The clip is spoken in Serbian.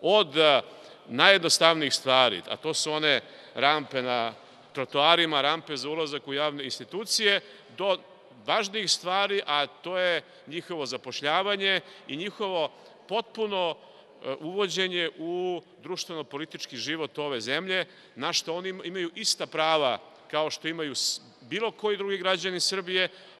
od e, najjednostavnijih stvari, a to su one rampe na trotoarima, rampe za ulazak u javne institucije, do važnijih stvari, a to je njihovo zapošljavanje i njihovo potpuno e, uvođenje u društveno-politički život ove zemlje, na što oni imaju ista prava kao što imaju bilo koji drugi građani Srbije,